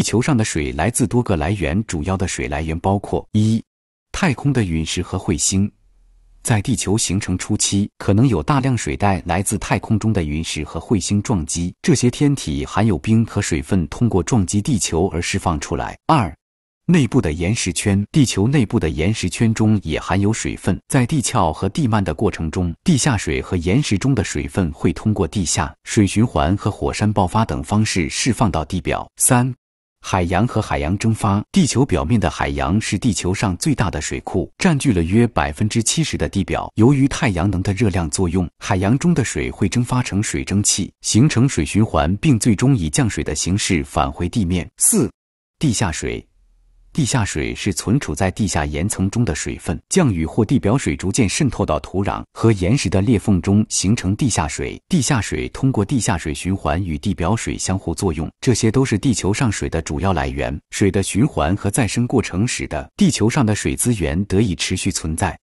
地球上的水来自多个来源，主要的水来源包括：一、太空的陨石和彗星，在地球形成初期，可能有大量水带来自太空中的陨石和彗星撞击，这些天体含有冰和水分，通过撞击地球而释放出来；二、内部的岩石圈，地球内部的岩石圈中也含有水分，在地壳和地幔的过程中，地下水和岩石中的水分会通过地下水循环和火山爆发等方式释放到地表；三。海洋和海洋蒸发。地球表面的海洋是地球上最大的水库，占据了约百分之七十的地表。由于太阳能的热量作用，海洋中的水会蒸发成水蒸气，形成水循环，并最终以降水的形式返回地面。四，地下水。地下水是存储在地下岩层中的水分，降雨或地表水逐渐渗透到土壤和岩石的裂缝中，形成地下水。地下水通过地下水循环与地表水相互作用，这些都是地球上水的主要来源。水的循环和再生过程使得地球上的水资源得以持续存在。